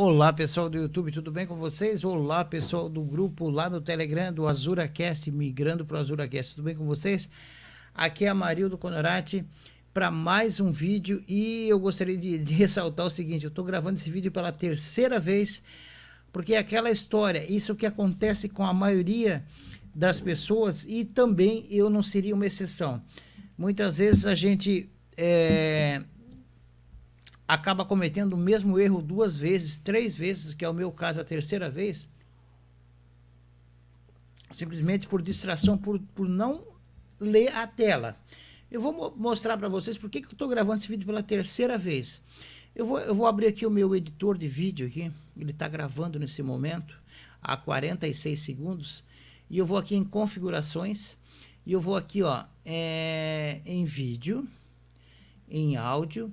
Olá, pessoal do YouTube, tudo bem com vocês? Olá, pessoal do grupo lá no Telegram do AzuraCast, migrando para o AzuraCast, tudo bem com vocês? Aqui é a Marildo Conorati para mais um vídeo e eu gostaria de, de ressaltar o seguinte: eu estou gravando esse vídeo pela terceira vez, porque é aquela história, isso que acontece com a maioria das pessoas e também eu não seria uma exceção. Muitas vezes a gente é, acaba cometendo o mesmo erro duas vezes, três vezes, que é o meu caso a terceira vez, simplesmente por distração, por, por não ler a tela. Eu vou mostrar para vocês por que, que eu estou gravando esse vídeo pela terceira vez. Eu vou, eu vou abrir aqui o meu editor de vídeo aqui, ele está gravando nesse momento, há 46 segundos, e eu vou aqui em configurações, e eu vou aqui ó, é, em vídeo, em áudio,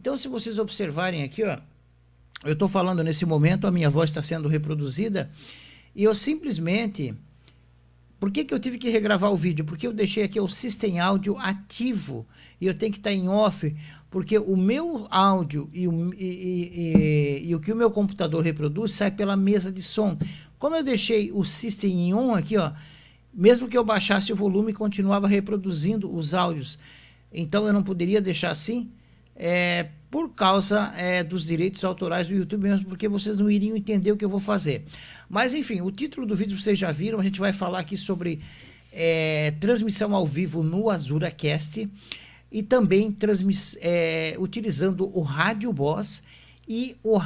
então, se vocês observarem aqui, ó, eu estou falando nesse momento, a minha voz está sendo reproduzida, e eu simplesmente. Por que, que eu tive que regravar o vídeo? Porque eu deixei aqui o System Áudio ativo e eu tenho que estar tá em off, porque o meu áudio e o, e, e, e, e o que o meu computador reproduz sai pela mesa de som. Como eu deixei o System em on aqui, ó, mesmo que eu baixasse o volume, continuava reproduzindo os áudios. Então eu não poderia deixar assim é, por causa é, dos direitos autorais do YouTube mesmo, porque vocês não iriam entender o que eu vou fazer. Mas enfim, o título do vídeo vocês já viram, a gente vai falar aqui sobre é, transmissão ao vivo no AzuraCast e também é, utilizando o Rádio Boss e o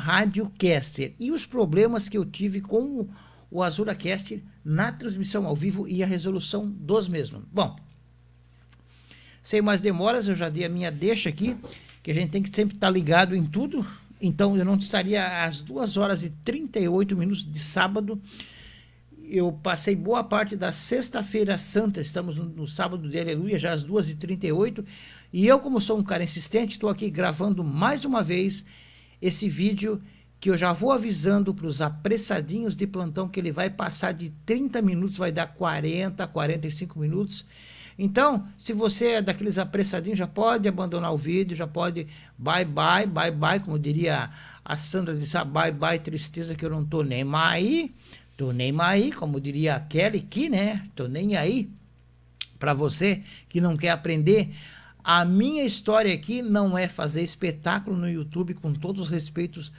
Caster e os problemas que eu tive com o AzuraCast na transmissão ao vivo e a resolução dos mesmos. Bom, sem mais demoras, eu já dei a minha deixa aqui que a gente tem que sempre estar tá ligado em tudo. Então, eu não estaria às 2 horas e 38 minutos de sábado. Eu passei boa parte da sexta-feira santa, estamos no, no, sábado de aleluia, já às 2 e 38 E eu, como sou um cara insistente, estou aqui gravando mais uma vez esse vídeo que eu já vou avisando para os apressadinhos de plantão que ele vai passar de 30 minutos, vai dar 40, 45 minutos. Então, se você é daqueles apressadinhos, já pode abandonar o vídeo, já pode bye bye, bye bye, como diria a Sandra de Sá, bye bye, tristeza que eu não tô nem mais aí, tô nem mais aí, como diria a Kelly que, né? Tô nem aí. Para você que não quer aprender, a minha história aqui não é fazer espetáculo no YouTube com todos os respeitos,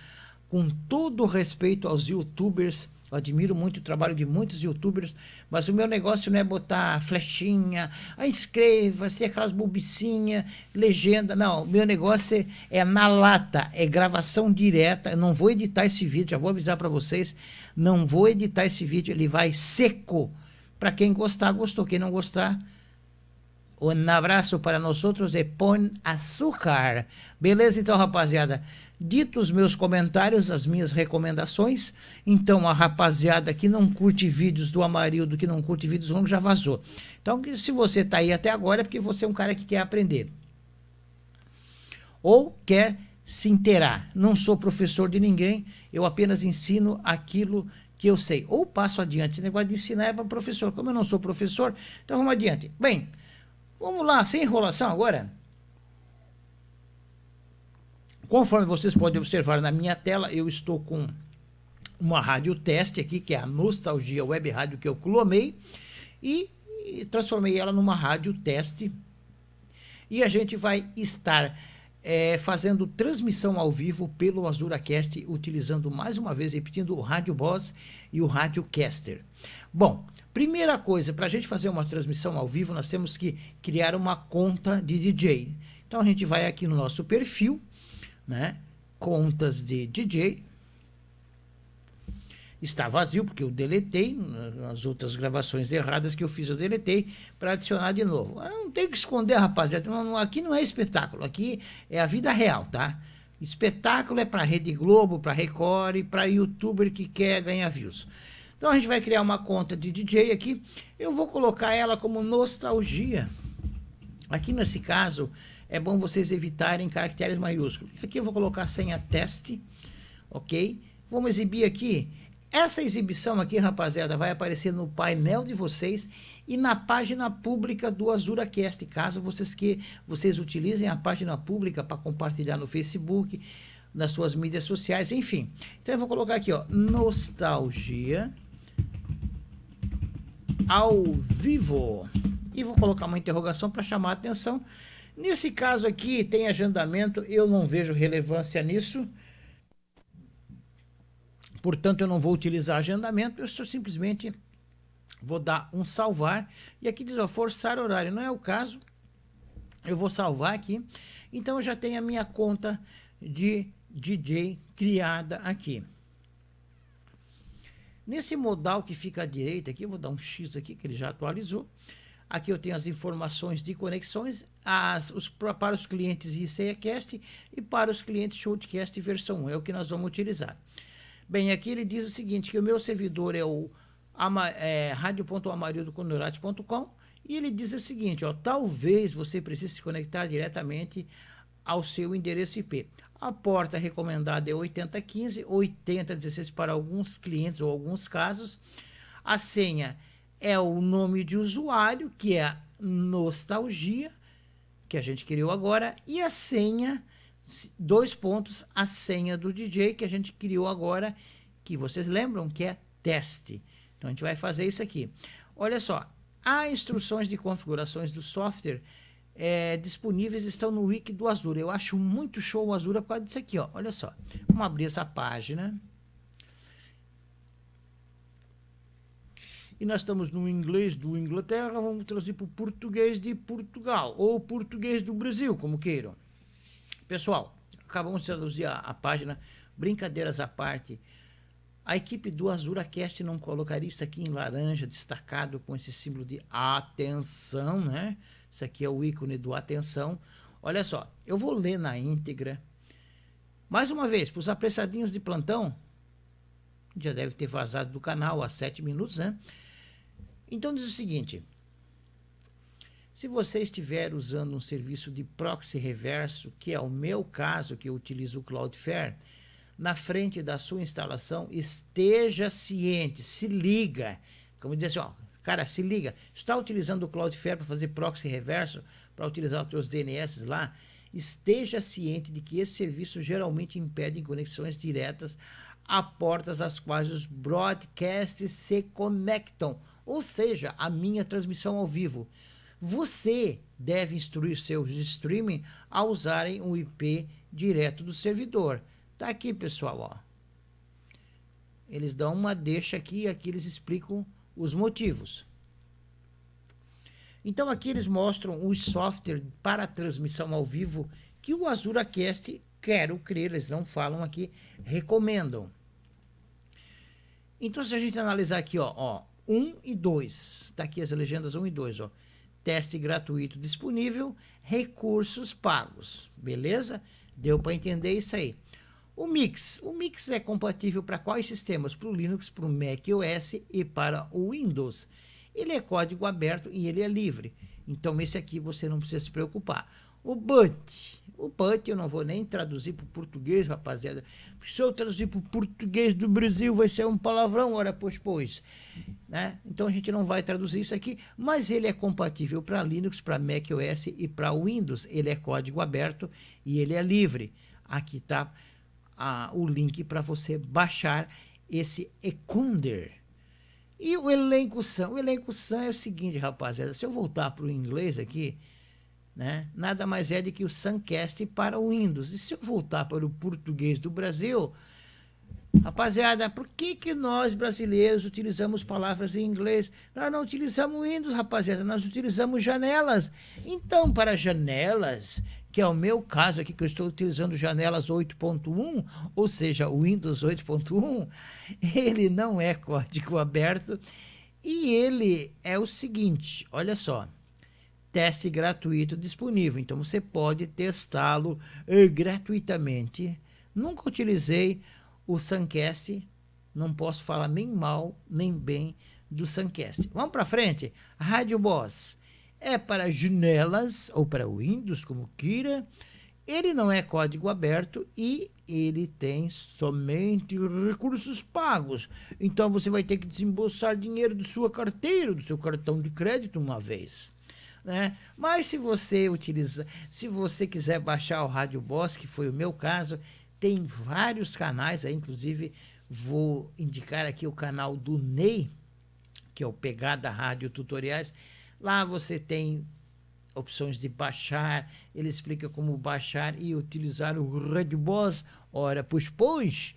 com todo o respeito aos youtubers eu admiro muito o trabalho de muitos youtubers, mas o meu negócio não é botar flechinha, ah, inscreva-se, aquelas bobicinhas, legenda. Não, o meu negócio é, é na lata, é gravação direta. Eu não vou editar esse vídeo, já vou avisar para vocês, não vou editar esse vídeo, ele vai seco. Para quem gostar, gostou. Quem não gostar, um abraço para nós outros e põe açúcar. Beleza, então, rapaziada? Dito os meus comentários, as minhas recomendações, então a rapaziada que não curte vídeos do Amarildo, que não curte vídeos longos, já vazou. Então, se você está aí até agora, é porque você é um cara que quer aprender. Ou quer se inteirar. Não sou professor de ninguém, eu apenas ensino aquilo que eu sei. Ou passo adiante. Esse negócio de ensinar é para professor. Como eu não sou professor, então vamos adiante. Bem, vamos lá, sem enrolação agora. Conforme vocês podem observar na minha tela, eu estou com uma rádio teste aqui, que é a Nostalgia Web Rádio que eu clonei e, e transformei ela numa rádio teste. E a gente vai estar é, fazendo transmissão ao vivo pelo AzuraCast, utilizando mais uma vez, repetindo, o Rádio Boss e o Rádio Caster. Bom, primeira coisa, para a gente fazer uma transmissão ao vivo, nós temos que criar uma conta de DJ. Então a gente vai aqui no nosso perfil né? Contas de DJ. Está vazio, porque eu deletei. As outras gravações erradas que eu fiz, eu deletei para adicionar de novo. Ah, não tem que esconder, rapaziada. Aqui não é espetáculo, aqui é a vida real, tá? Espetáculo é para Rede Globo, para Record e para youtuber que quer ganhar views. Então a gente vai criar uma conta de DJ aqui. Eu vou colocar ela como nostalgia. Aqui nesse caso, é bom vocês evitarem caracteres maiúsculos. Aqui eu vou colocar a senha teste, ok? Vamos exibir aqui. Essa exibição aqui, rapaziada, vai aparecer no painel de vocês e na página pública do AzuraCast, caso vocês que vocês utilizem a página pública para compartilhar no Facebook, nas suas mídias sociais, enfim. Então eu vou colocar aqui, ó, nostalgia ao vivo. E vou colocar uma interrogação para chamar a atenção. Nesse caso aqui, tem agendamento, eu não vejo relevância nisso. Portanto, eu não vou utilizar agendamento, eu só simplesmente vou dar um salvar. E aqui diz, ó, forçar horário, não é o caso. Eu vou salvar aqui. Então, eu já tenho a minha conta de DJ criada aqui. Nesse modal que fica à direita aqui, eu vou dar um X aqui, que ele já atualizou. Aqui eu tenho as informações de conexões as, os, para os clientes ICEcast e para os clientes Shortcast versão 1, é o que nós vamos utilizar. Bem, aqui ele diz o seguinte, que o meu servidor é o ama, é, radio.amarildoconorati.com e ele diz o seguinte, ó, talvez você precise se conectar diretamente ao seu endereço IP. A porta recomendada é 8015, 8016 para alguns clientes ou alguns casos. A senha é é o nome de usuário, que é nostalgia, que a gente criou agora, e a senha, dois pontos, a senha do DJ, que a gente criou agora, que vocês lembram que é teste. Então a gente vai fazer isso aqui. Olha só, há instruções de configurações do software é, disponíveis estão no wiki do Azure. Eu acho muito show o Azure por causa disso aqui, ó. Olha só. Vamos abrir essa página. e nós estamos no inglês do Inglaterra, vamos traduzir para o português de Portugal, ou português do Brasil, como queiram. Pessoal, acabamos de traduzir a, a página, brincadeiras à parte, a equipe do AzuraCast não colocaria isso aqui em laranja, destacado com esse símbolo de atenção, né? Isso aqui é o ícone do atenção. Olha só, eu vou ler na íntegra. Mais uma vez, para os apressadinhos de plantão, já deve ter vazado do canal há sete minutos, né? Então diz o seguinte: se você estiver usando um serviço de proxy reverso, que é o meu caso, que eu utilizo o Cloudflare, na frente da sua instalação, esteja ciente, se liga. Como dizer assim, ó, cara, se liga. Está utilizando o Cloudflare para fazer proxy reverso, para utilizar os seus DNS lá? Esteja ciente de que esse serviço geralmente impede conexões diretas a portas às quais os broadcasts se conectam ou seja, a minha transmissão ao vivo. Você deve instruir seus streaming a usarem um IP direto do servidor. Tá aqui, pessoal, ó. Eles dão uma deixa aqui e aqui eles explicam os motivos. Então aqui eles mostram o software para transmissão ao vivo que o AzuraCast, quero crer, eles não falam aqui, recomendam. Então se a gente analisar aqui, ó, ó 1 e 2. Está aqui as legendas 1 e 2, ó. Teste gratuito disponível, recursos pagos. Beleza? Deu para entender isso aí. O Mix. O Mix é compatível para quais sistemas? Para o Linux, para o mac os e para o Windows. Ele é código aberto e ele é livre. Então, esse aqui você não precisa se preocupar. O Bunt o Put, eu não vou nem traduzir para o português, rapaziada. Se eu traduzir para o português do Brasil, vai ser um palavrão, ora pois pois. Né? Então a gente não vai traduzir isso aqui, mas ele é compatível para Linux, para macOS e para Windows. Ele é código aberto e ele é livre. Aqui está o link para você baixar esse Ecunder. E o elenco são? O elenco são é o seguinte, rapaziada. Se eu voltar para o inglês aqui, né? nada mais é do que o Suncast para o Windows. E se eu voltar para o português do Brasil, rapaziada, por que, que nós brasileiros utilizamos palavras em inglês? Nós não utilizamos Windows, rapaziada, nós utilizamos janelas. Então, para janelas, que é o meu caso aqui, que eu estou utilizando janelas 8.1, ou seja, o Windows 8.1, ele não é código aberto. E ele é o seguinte, olha só teste gratuito disponível. Então você pode testá-lo eh, gratuitamente. Nunca utilizei o Suncast, não posso falar nem mal nem bem do Suncast. Vamos para frente. Rádio Boss é para janelas ou para Windows, como queira. Ele não é código aberto e ele tem somente recursos pagos. Então você vai ter que desembolsar dinheiro de sua carteira, do seu cartão de crédito uma vez né? Mas se você utilizar, se você quiser baixar o Rádio Boss, que foi o meu caso, tem vários canais aí, inclusive vou indicar aqui o canal do Ney, que é o Pegada Rádio Tutoriais. Lá você tem opções de baixar, ele explica como baixar e utilizar o Rádio Boss, ora, pois, pois,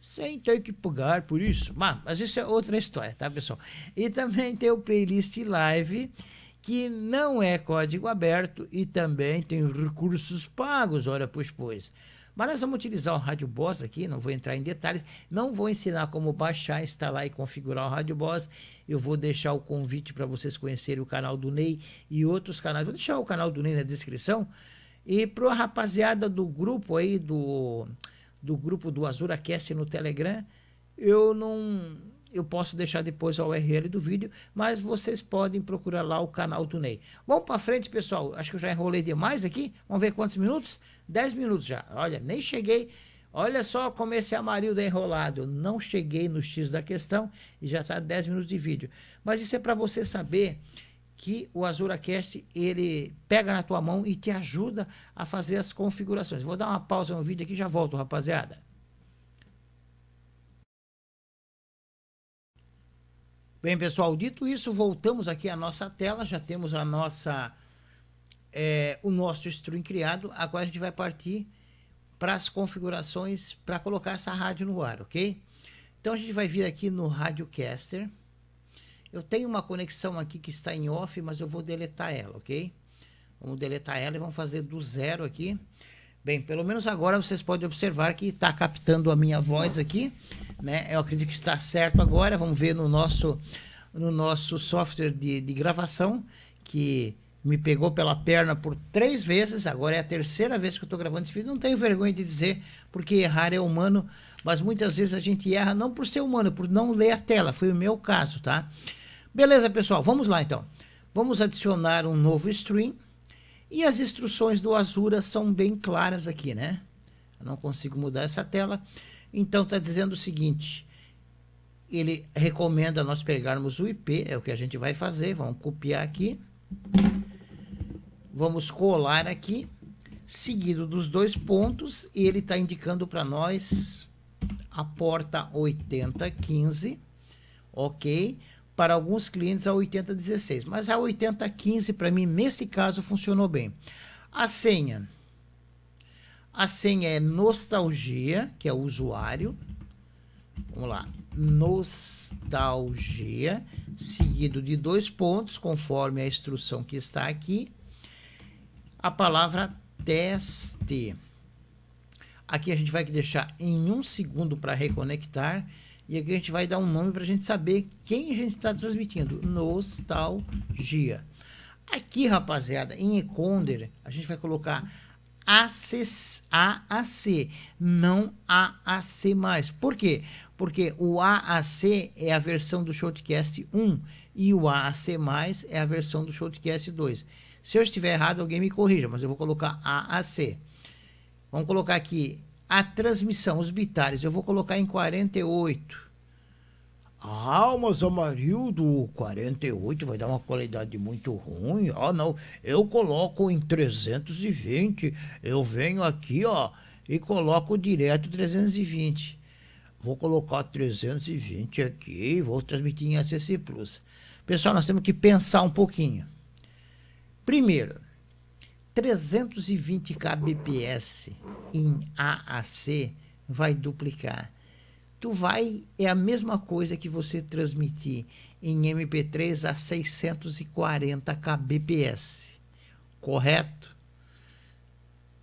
sem ter que pagar por isso. Mas, mas isso é outra história, tá, pessoal? E também tem o playlist live que não é código aberto e também tem recursos pagos, ora pois pois. Mas nós vamos utilizar o Rádio Boss aqui, não vou entrar em detalhes, não vou ensinar como baixar, instalar e configurar o Rádio Boss. Eu vou deixar o convite para vocês conhecerem o canal do Ney e outros canais. Vou deixar o canal do Ney na descrição. E para a rapaziada do grupo aí, do, do grupo do Azuracast no Telegram, eu não eu posso deixar depois a URL do vídeo, mas vocês podem procurar lá o canal do Ney. Vamos para frente, pessoal. Acho que eu já enrolei demais aqui. Vamos ver quantos minutos? 10 minutos já. Olha, nem cheguei. Olha só como esse Amarildo é enrolado. Eu não cheguei no X da questão e já está 10 minutos de vídeo. Mas isso é para você saber que o AzuraCast ele pega na tua mão e te ajuda a fazer as configurações. Vou dar uma pausa no vídeo aqui e já volto, rapaziada. Bem, pessoal, dito isso, voltamos aqui à nossa tela, já temos a nossa é, o nosso stream criado, agora a gente vai partir para as configurações para colocar essa rádio no ar, ok? Então a gente vai vir aqui no Radiocaster. Eu tenho uma conexão aqui que está em off, mas eu vou deletar ela, ok? Vamos deletar ela e vamos fazer do zero aqui. Bem, pelo menos agora vocês podem observar que está captando a minha voz aqui, né? Eu acredito que está certo agora. Vamos ver no nosso, no nosso software de, de gravação que me pegou pela perna por três vezes. Agora é a terceira vez que eu estou gravando esse vídeo. Não tenho vergonha de dizer, porque errar é humano, mas muitas vezes a gente erra não por ser humano, por não ler a tela. Foi o meu caso, tá? Beleza, pessoal? Vamos lá então. Vamos adicionar um novo stream e as instruções do Azura são bem claras aqui, né? Eu não consigo mudar essa tela. Então está dizendo o seguinte, ele recomenda nós pegarmos o IP, é o que a gente vai fazer, vamos copiar aqui. Vamos colar aqui, seguido dos dois pontos, e ele está indicando para nós a porta 8015, ok? para alguns clientes a 8016, mas a 8015 para mim nesse caso funcionou bem. A senha. A senha é nostalgia, que é o usuário. Vamos lá. Nostalgia, seguido de dois pontos, conforme a instrução que está aqui. A palavra teste. Aqui a gente vai deixar em um segundo para reconectar e aqui a gente vai dar um nome para a gente saber quem a gente está transmitindo. Nostalgia. Aqui, rapaziada, em Econder, a gente vai colocar AAC, não AAC+. Mais. Por quê? Porque o AAC é a versão do Shortcast 1 e o AAC+, mais é a versão do Shortcast 2. Se eu estiver errado, alguém me corrija, mas eu vou colocar AAC. Vamos colocar aqui a transmissão, os bitares eu vou colocar em 48. Almas ah, Amarildo, 48 vai dar uma qualidade muito ruim. Ah, não, eu coloco em 320. Eu venho aqui, ó, e coloco direto 320. Vou colocar 320 aqui e vou transmitir em ACC Plus. Pessoal, nós temos que pensar um pouquinho. Primeiro, 320 kbps em AAC vai duplicar. Tu vai é a mesma coisa que você transmitir em MP3 a 640 kbps. Correto?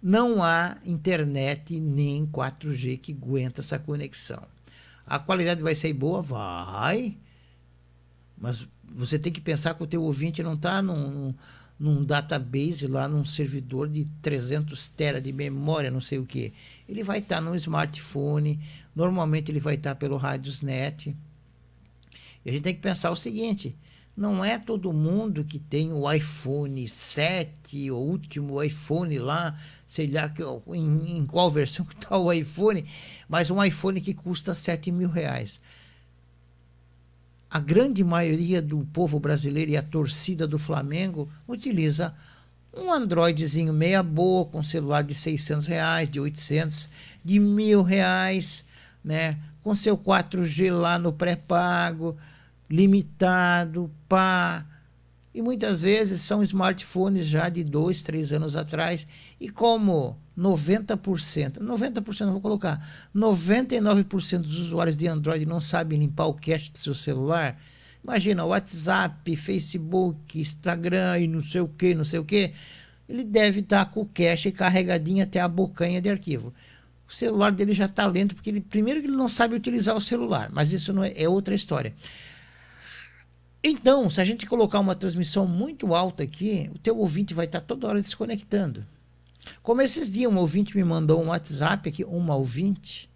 Não há internet nem 4G que aguenta essa conexão. A qualidade vai ser boa? Vai. Mas você tem que pensar que o teu ouvinte não está num, num num database lá, num servidor de 300 tera de memória, não sei o que. Ele vai estar tá smartphone, normalmente ele vai estar tá pelo Radiosnet. E a gente tem que pensar o seguinte, não é todo mundo que tem o iPhone 7, o último iPhone lá, sei lá em, em qual versão que está o iPhone, mas um iPhone que custa 7 mil reais a grande maioria do povo brasileiro e a torcida do Flamengo utiliza um Androidzinho meia boa, com celular de 600 reais, de 800, de mil reais, né? com seu 4G lá no pré-pago, limitado, pá. E muitas vezes são smartphones já de dois, três anos atrás e como 90%, 90% não vou colocar, 99% dos usuários de Android não sabem limpar o cache do seu celular, imagina WhatsApp, Facebook, Instagram e não sei o que, não sei o que, ele deve estar tá com o cache carregadinho até a bocanha de arquivo. O celular dele já está lento, porque ele, primeiro ele não sabe utilizar o celular, mas isso não é, é outra história. Então, se a gente colocar uma transmissão muito alta aqui, o teu ouvinte vai estar tá toda hora desconectando. Como esses dias, uma ouvinte me mandou um WhatsApp aqui, uma ouvinte,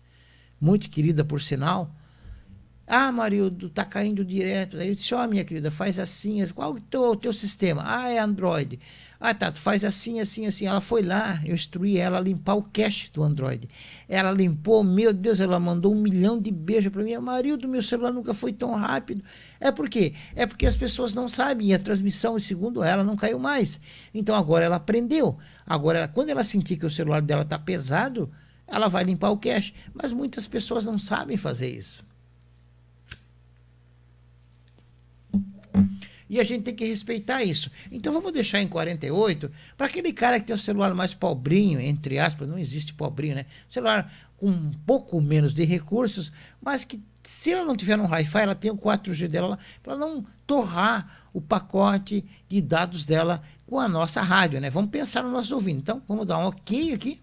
muito querida por sinal. Ah, Marildo, tá caindo direto. Aí eu disse, ó, oh, minha querida, faz assim. Qual é o teu, o teu sistema? Ah, é Android. Ah, tá, faz assim, assim, assim. Ela foi lá, eu instruí ela a limpar o cache do Android. Ela limpou, meu Deus, ela mandou um milhão de beijos para mim. Marido, meu celular nunca foi tão rápido. É por quê? É porque as pessoas não sabem. E a transmissão, segundo ela, não caiu mais. Então agora ela aprendeu. Agora, quando ela sentir que o celular dela está pesado, ela vai limpar o cache. Mas muitas pessoas não sabem fazer isso. E a gente tem que respeitar isso. Então vamos deixar em 48 para aquele cara que tem o celular mais pobrinho, entre aspas, não existe pobrinho, né? Celular com um pouco menos de recursos, mas que se ela não tiver um Wi-Fi, ela tem o 4G dela para não torrar o pacote de dados dela com a nossa rádio, né? Vamos pensar no nosso ouvido. Então, vamos dar um OK aqui.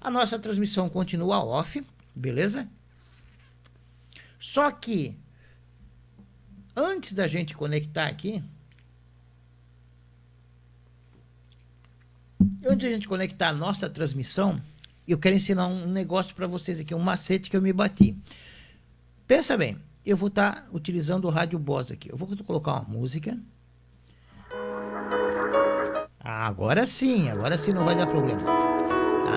A nossa transmissão continua off, beleza? Só que Antes da gente conectar aqui, antes da gente conectar a nossa transmissão, eu quero ensinar um negócio para vocês aqui, um macete que eu me bati. Pensa bem, eu vou estar tá utilizando o rádio Boss aqui. Eu vou colocar uma música. Ah, agora sim, agora sim não vai dar problema. Tá?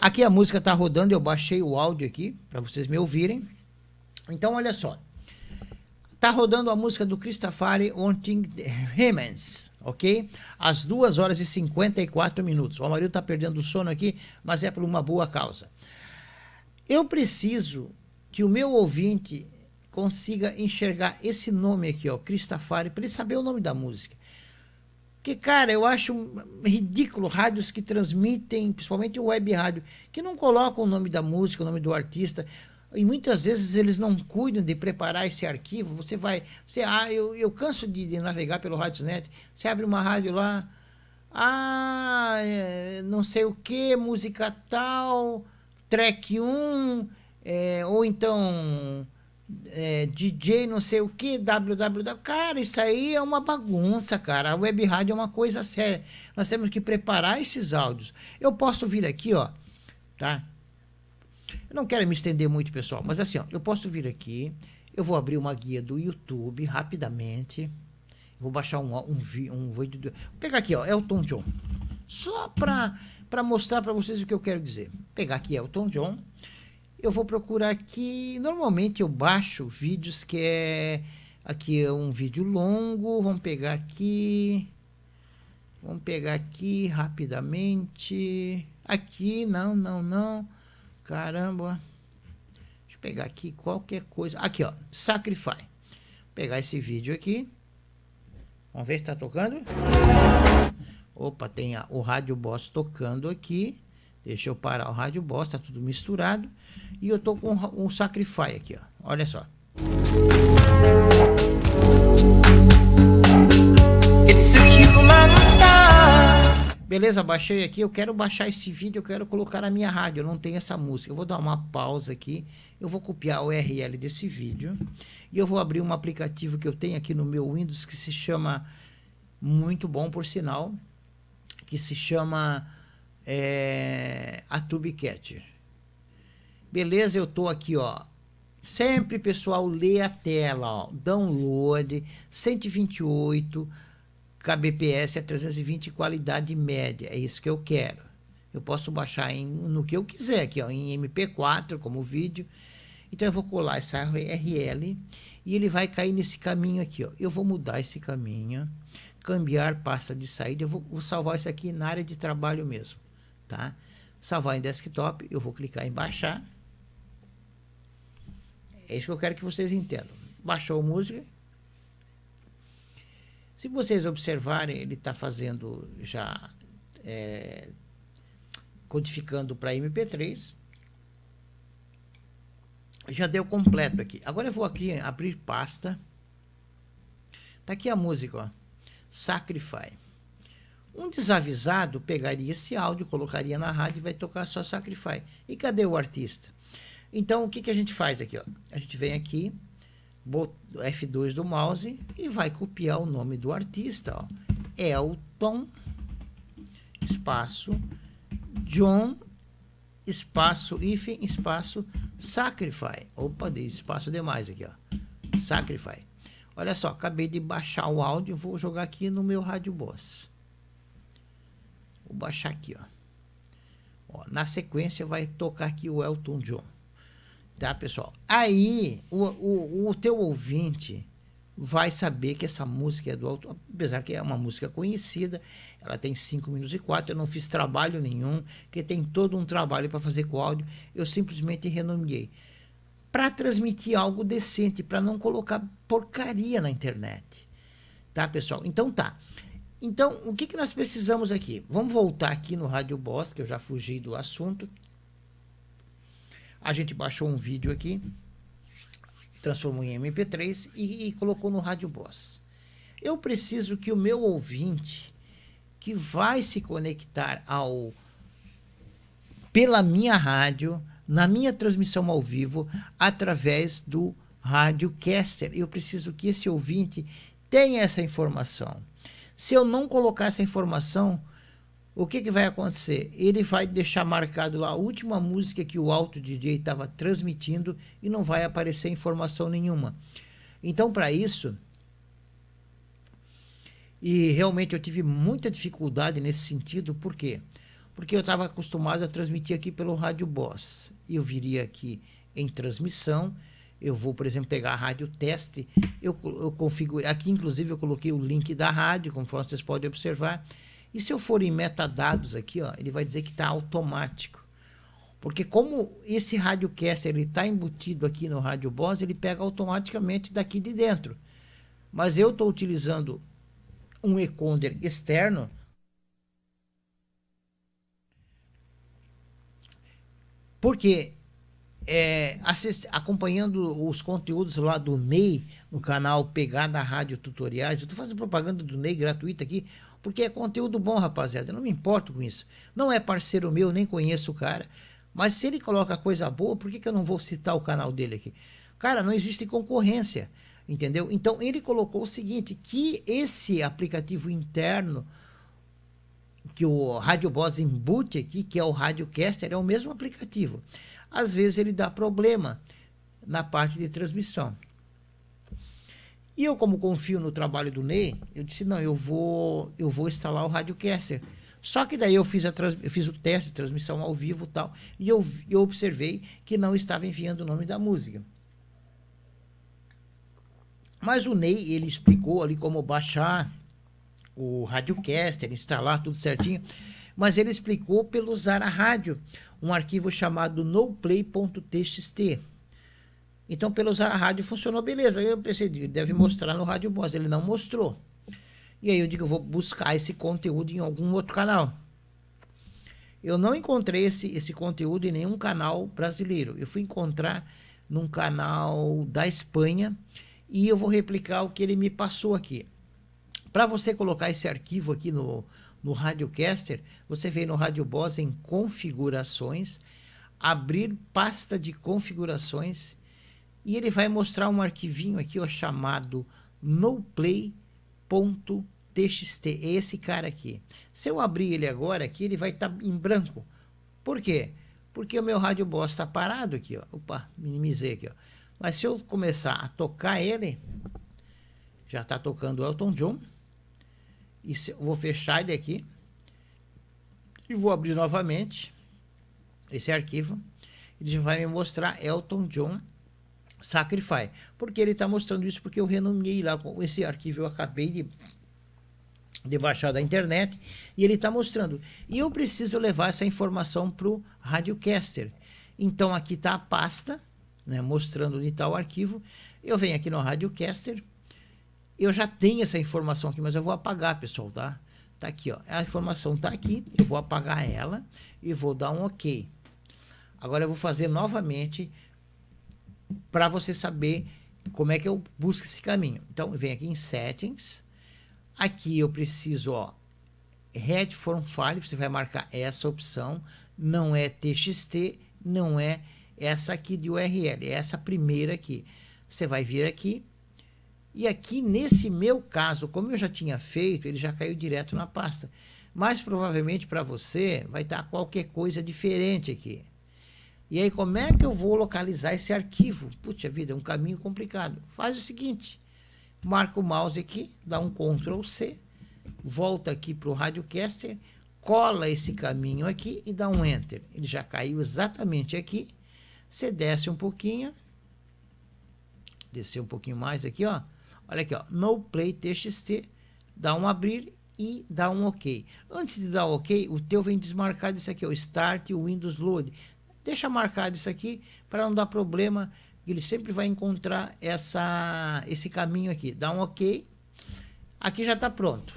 Aqui a música está rodando, eu baixei o áudio aqui para vocês me ouvirem. Então olha só, Tá rodando a música do Christafari Wanting Remains, ok? Às 2 horas e 54 minutos. O Amarildo tá perdendo o sono aqui, mas é por uma boa causa. Eu preciso que o meu ouvinte consiga enxergar esse nome aqui, ó, Cristafari, para ele saber o nome da música. Que cara, eu acho ridículo rádios que transmitem, principalmente web rádio, que não colocam o nome da música, o nome do artista e muitas vezes eles não cuidam de preparar esse arquivo. Você vai, você, ah, eu, eu canso de, de navegar pelo Radiosnet. Você abre uma rádio lá, ah, é, não sei o que, música tal, track 1, é, ou então é, DJ não sei o que, www. Cara, isso aí é uma bagunça, cara. A web rádio é uma coisa séria. Nós temos que preparar esses áudios. Eu posso vir aqui, ó, tá? Eu não quero me estender muito, pessoal, mas assim, ó, eu posso vir aqui, eu vou abrir uma guia do YouTube rapidamente. Vou baixar um, um, um, um vídeo. Vou pegar aqui, ó, Elton John. Só para mostrar para vocês o que eu quero dizer. Vou pegar aqui Elton John. Eu vou procurar aqui. Normalmente eu baixo vídeos que é. Aqui é um vídeo longo. Vamos pegar aqui. Vamos pegar aqui rapidamente. Aqui, não, não, não. Caramba. Deixa eu pegar aqui qualquer coisa. Aqui, ó. Sacrify. Vou pegar esse vídeo aqui. Vamos ver se tá tocando. Opa, tem a, o rádio boss tocando aqui. Deixa eu parar o rádio boss, tá tudo misturado. E eu tô com um Sacrify aqui, ó. Olha só. Beleza, baixei aqui, eu quero baixar esse vídeo, eu quero colocar na minha rádio, eu não tenho essa música. Eu vou dar uma pausa aqui, eu vou copiar o URL desse vídeo e eu vou abrir um aplicativo que eu tenho aqui no meu Windows que se chama, muito bom por sinal, que se chama é, a TubeCatcher. Beleza, eu tô aqui, ó. Sempre, pessoal, lê a tela, ó. Download, 128 KBPS é 320 qualidade média, é isso que eu quero. Eu posso baixar em, no que eu quiser aqui, ó, em MP4 como vídeo. Então eu vou colar essa URL e ele vai cair nesse caminho aqui, ó. Eu vou mudar esse caminho, cambiar pasta de saída, eu vou, vou salvar isso aqui na área de trabalho mesmo, tá? Salvar em desktop, eu vou clicar em baixar. É isso que eu quero que vocês entendam. Baixou a música, se vocês observarem, ele está fazendo já é, codificando para MP3. Já deu completo aqui. Agora eu vou aqui abrir pasta. Tá aqui a música, ó. Sacrifice. Um desavisado pegaria esse áudio, colocaria na rádio e vai tocar só Sacrifice. E cadê o artista? Então, o que, que a gente faz aqui? Ó? A gente vem aqui, F2 do mouse e vai copiar o nome do artista, ó. Elton, espaço, John, espaço, If espaço, Sacrifice. Opa, dei espaço demais aqui, ó. Sacrifice. Olha só, acabei de baixar o áudio, vou jogar aqui no meu rádio Boss. Vou baixar aqui, ó. ó na sequência vai tocar aqui o Elton John. Tá, pessoal? Aí, o, o, o teu ouvinte vai saber que essa música é do autor, apesar que é uma música conhecida, ela tem 5 minutos e 4, eu não fiz trabalho nenhum, que tem todo um trabalho para fazer com áudio, eu simplesmente renomeei. Para transmitir algo decente, para não colocar porcaria na internet. Tá, pessoal? Então tá. Então, o que, que nós precisamos aqui? Vamos voltar aqui no Rádio Boss, que eu já fugi do assunto. A gente baixou um vídeo aqui, transformou em MP3 e, e colocou no Rádio Boss. Eu preciso que o meu ouvinte, que vai se conectar ao pela minha rádio, na minha transmissão ao vivo, através do rádio caster, Eu preciso que esse ouvinte tenha essa informação. Se eu não colocar essa informação, o que, que vai acontecer? Ele vai deixar marcado lá a última música que o alto DJ estava transmitindo e não vai aparecer informação nenhuma. Então, para isso, e realmente eu tive muita dificuldade nesse sentido, por quê? Porque eu estava acostumado a transmitir aqui pelo Rádio Boss. Eu viria aqui em transmissão, eu vou, por exemplo, pegar a rádio teste, eu, eu configurei, aqui inclusive eu coloquei o link da rádio, conforme vocês podem observar, e se eu for em metadados aqui, ó, ele vai dizer que está automático. Porque como esse radiocaster ele está embutido aqui no rádio Boss, ele pega automaticamente daqui de dentro. Mas eu estou utilizando um encoder externo. Porque é, assist, acompanhando os conteúdos lá do Ney, no canal Pegada Rádio Tutoriais, eu estou fazendo propaganda do Ney gratuita aqui porque é conteúdo bom, rapaziada. Eu não me importo com isso. Não é parceiro meu, nem conheço o cara. Mas se ele coloca coisa boa, por que, que eu não vou citar o canal dele aqui? Cara, não existe concorrência, entendeu? Então ele colocou o seguinte: que esse aplicativo interno que o Rádio Boss embute aqui, que é o Radiocaster, é o mesmo aplicativo. Às vezes ele dá problema na parte de transmissão. E eu, como confio no trabalho do Ney, eu disse, não, eu vou, eu vou instalar o Radiocaster. Só que daí eu fiz, trans, eu fiz o teste, transmissão ao vivo e tal, e eu, eu observei que não estava enviando o nome da música. Mas o Ney, ele explicou ali como baixar o Radiocaster, instalar tudo certinho, mas ele explicou pelo usar a rádio, um arquivo chamado noplay.txt. Então, pelo usar a rádio, funcionou, beleza. Eu pensei, deve mostrar no Rádio Boss. Ele não mostrou. E aí eu digo, eu vou buscar esse conteúdo em algum outro canal. Eu não encontrei esse, esse conteúdo em nenhum canal brasileiro. Eu fui encontrar num canal da Espanha e eu vou replicar o que ele me passou aqui. Para você colocar esse arquivo aqui no, no Radiocaster, você vem no Radio Boss em configurações, abrir pasta de configurações e ele vai mostrar um arquivinho aqui ó, chamado noplay.txt. É esse cara aqui. Se eu abrir ele agora aqui, ele vai estar tá em branco. Por quê? Porque o meu rádio boss está parado aqui. Ó. Opa, minimizei aqui. Ó. Mas se eu começar a tocar ele, já está tocando Elton John. E se, vou fechar ele aqui. E vou abrir novamente esse arquivo. Ele vai me mostrar Elton John Sacrify. Porque ele está mostrando isso porque eu renomeei lá com esse arquivo, eu acabei de, de baixar da internet, e ele está mostrando. E eu preciso levar essa informação para o Radiocaster. Então aqui está a pasta, né, mostrando onde está o arquivo. Eu venho aqui no Radiocaster, eu já tenho essa informação aqui, mas eu vou apagar, pessoal, tá? Tá aqui, ó. A informação tá aqui, eu vou apagar ela e vou dar um OK. Agora eu vou fazer novamente para você saber como é que eu busco esse caminho. Então, vem aqui em Settings. Aqui eu preciso, ó, Red Form File, você vai marcar essa opção. Não é TXT, não é essa aqui de URL, é essa primeira aqui. Você vai vir aqui. E aqui, nesse meu caso, como eu já tinha feito, ele já caiu direto na pasta. Mas provavelmente para você vai estar tá qualquer coisa diferente aqui. E aí, como é que eu vou localizar esse arquivo? Puxa vida, é um caminho complicado. Faz o seguinte: marca o mouse aqui, dá um Ctrl C, volta aqui para o Radiocaster, cola esse caminho aqui e dá um Enter. Ele já caiu exatamente aqui. Você desce um pouquinho, descer um pouquinho mais aqui, ó. Olha aqui, ó, no play txt, dá um abrir e dá um OK. Antes de dar OK, o teu vem desmarcado isso aqui, o Start Windows Load deixa marcado isso aqui para não dar problema. Ele sempre vai encontrar essa, esse caminho aqui. Dá um OK. Aqui já está pronto.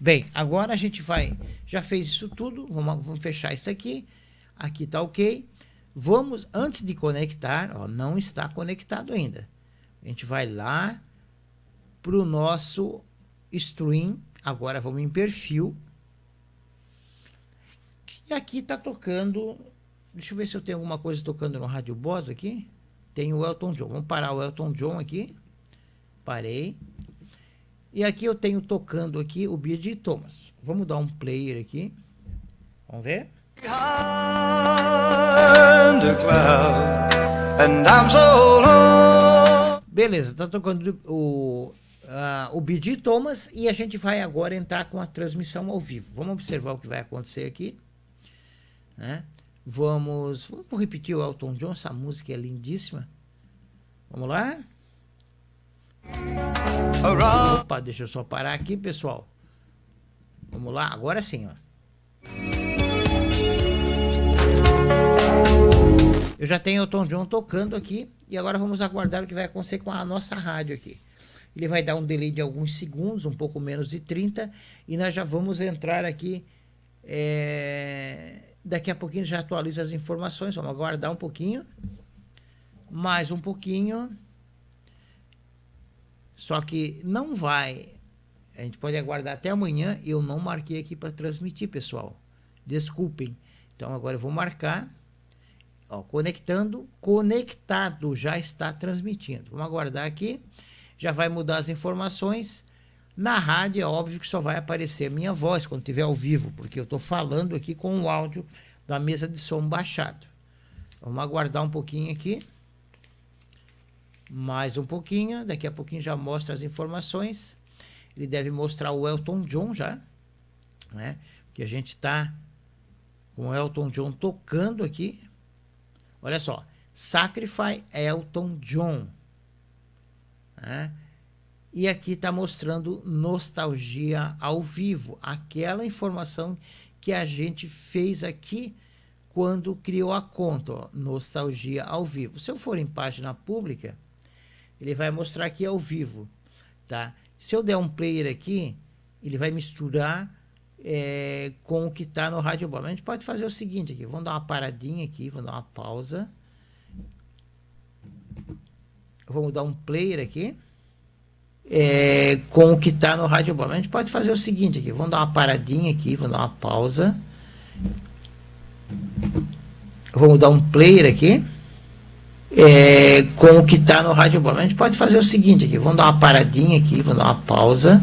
Bem, agora a gente vai. Já fez isso tudo. Vamos, vamos fechar isso aqui. Aqui está OK. Vamos, antes de conectar, ó, não está conectado ainda. A gente vai lá para o nosso stream. Agora vamos em perfil. E aqui está tocando Deixa eu ver se eu tenho alguma coisa tocando no Rádio Boss aqui. Tem o Elton John. Vamos parar o Elton John aqui. Parei. E aqui eu tenho tocando aqui o Bid Thomas. Vamos dar um player aqui. Vamos ver? Beleza, tá tocando o, uh, o BG Thomas e a gente vai agora entrar com a transmissão ao vivo. Vamos observar o que vai acontecer aqui. Né? Vamos, vamos repetir o Elton John, essa música é lindíssima. Vamos lá? Opa, deixa eu só parar aqui, pessoal. Vamos lá, agora sim, ó. Eu já tenho Elton John tocando aqui e agora vamos aguardar o que vai acontecer com a nossa rádio aqui. Ele vai dar um delay de alguns segundos, um pouco menos de 30, e nós já vamos entrar aqui é, Daqui a pouquinho já atualiza as informações. Vamos aguardar um pouquinho. Mais um pouquinho. Só que não vai. A gente pode aguardar até amanhã. Eu não marquei aqui para transmitir, pessoal. Desculpem. Então agora eu vou marcar. Ó, conectando, conectado, já está transmitindo. Vamos aguardar aqui. Já vai mudar as informações. Na rádio é óbvio que só vai aparecer a minha voz quando estiver ao vivo, porque eu estou falando aqui com o áudio da mesa de som baixado. Vamos aguardar um pouquinho aqui. Mais um pouquinho, daqui a pouquinho já mostra as informações. Ele deve mostrar o Elton John já, né? Porque a gente está com o Elton John tocando aqui. Olha só, Sacrifice Elton John. Né? E aqui está mostrando nostalgia ao vivo, aquela informação que a gente fez aqui quando criou a conta, ó, nostalgia ao vivo. Se eu for em página pública, ele vai mostrar aqui ao vivo, tá? Se eu der um player aqui, ele vai misturar é, com o que está no rádio A gente pode fazer o seguinte aqui, vamos dar uma paradinha aqui, vamos dar uma pausa. Vamos dar um player aqui é, com o que está no Rádio Bob. A gente pode fazer o seguinte aqui, vamos dar uma paradinha aqui, vamos dar uma pausa. Vamos dar um player aqui. É, com o que está no Rádio Bob. A gente pode fazer o seguinte aqui, vamos dar uma paradinha aqui, vamos dar uma pausa.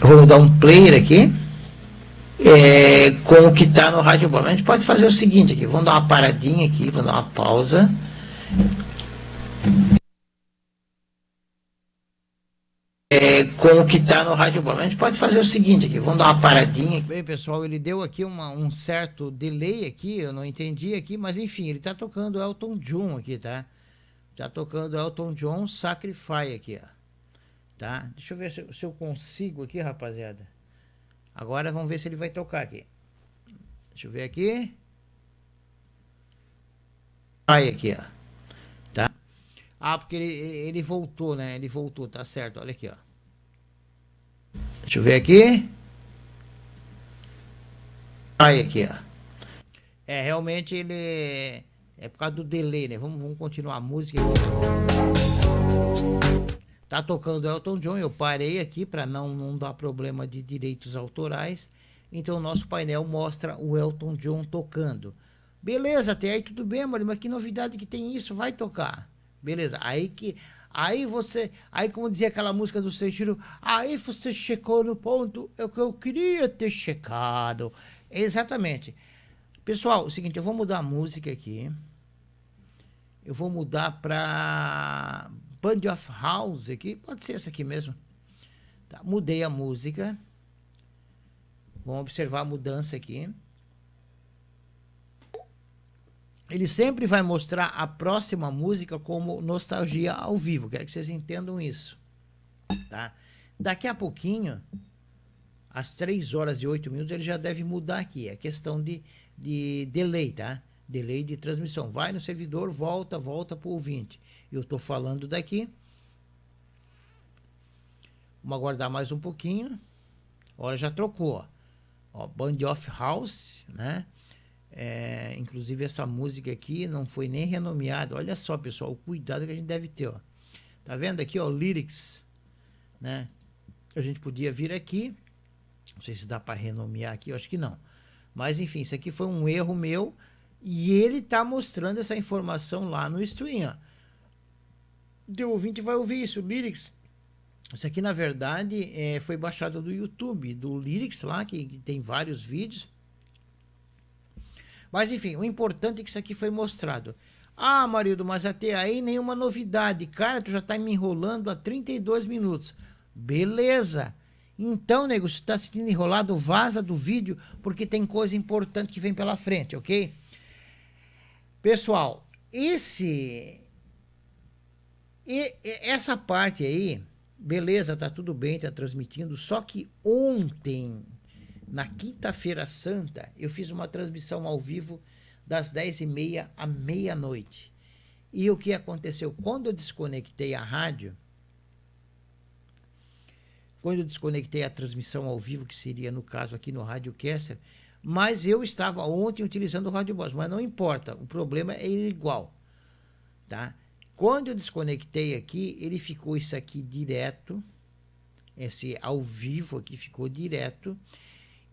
Vamos dar um player aqui. É, com o que está no Rádio Bob. A gente pode fazer o seguinte aqui, vamos dar uma paradinha aqui, vamos dar uma pausa. com o que está no Rádio Bob. A gente pode fazer o seguinte aqui, vamos dar uma paradinha. Bem, pessoal, ele deu aqui uma, um certo delay aqui, eu não entendi aqui, mas enfim, ele está tocando Elton John aqui, tá? Está tocando Elton John Sacrifice aqui, ó. Tá? Deixa eu ver se, se eu consigo aqui, rapaziada. Agora vamos ver se ele vai tocar aqui. Deixa eu ver aqui. Aí aqui, ó. Tá? Ah, porque ele, ele voltou, né? Ele voltou, tá certo. Olha aqui, ó. Deixa eu ver aqui. Aí aqui, ó. É, realmente ele é por causa do delay, né? Vamos, vamos continuar a música. Tá tocando Elton John, eu parei aqui para não, não dar problema de direitos autorais. Então, o nosso painel mostra o Elton John tocando. Beleza, até aí tudo bem, mas que novidade que tem isso, vai tocar. Beleza, aí que Aí você, aí como dizia aquela música do Sentido, aí você checou no ponto é o que eu queria ter checado. Exatamente. Pessoal, é o seguinte, eu vou mudar a música aqui. Eu vou mudar para Band of House aqui. Pode ser essa aqui mesmo. Tá, mudei a música. Vamos observar a mudança aqui. ele sempre vai mostrar a próxima música como nostalgia ao vivo. Quero que vocês entendam isso. Tá? Daqui a pouquinho, às 3 horas e 8 minutos, ele já deve mudar aqui. É questão de, de delay, tá? Delay de transmissão. Vai no servidor, volta, volta pro ouvinte. Eu estou falando daqui. Vamos aguardar mais um pouquinho. A já trocou. Ó, Band of House, né? É, inclusive essa música aqui não foi nem renomeada. Olha só, pessoal, o cuidado que a gente deve ter, ó. Tá vendo aqui, ó, lyrics, né? A gente podia vir aqui, não sei se dá para renomear aqui, eu acho que não. Mas enfim, isso aqui foi um erro meu e ele tá mostrando essa informação lá no stream, ó. O ouvinte vai ouvir isso, lyrics. Isso aqui, na verdade, é, foi baixado do YouTube, do Lyrics lá, que, que tem vários vídeos mas enfim, o importante é que isso aqui foi mostrado. Ah, marido, mas até aí nenhuma novidade. Cara, tu já tá me enrolando há 32 minutos. Beleza. Então, nego, se tu tá sentindo enrolado, vaza do vídeo, porque tem coisa importante que vem pela frente, ok? Pessoal, esse... E, essa parte aí, beleza, tá tudo bem, tá transmitindo, só que ontem na quinta-feira santa, eu fiz uma transmissão ao vivo das 10h30 à meia-noite. E o que aconteceu? Quando eu desconectei a rádio, quando eu desconectei a transmissão ao vivo, que seria no caso aqui no Rádio Kessler, mas eu estava ontem utilizando o Rádio Boss, mas não importa, o problema é igual, tá? Quando eu desconectei aqui, ele ficou isso aqui direto, esse ao vivo aqui ficou direto,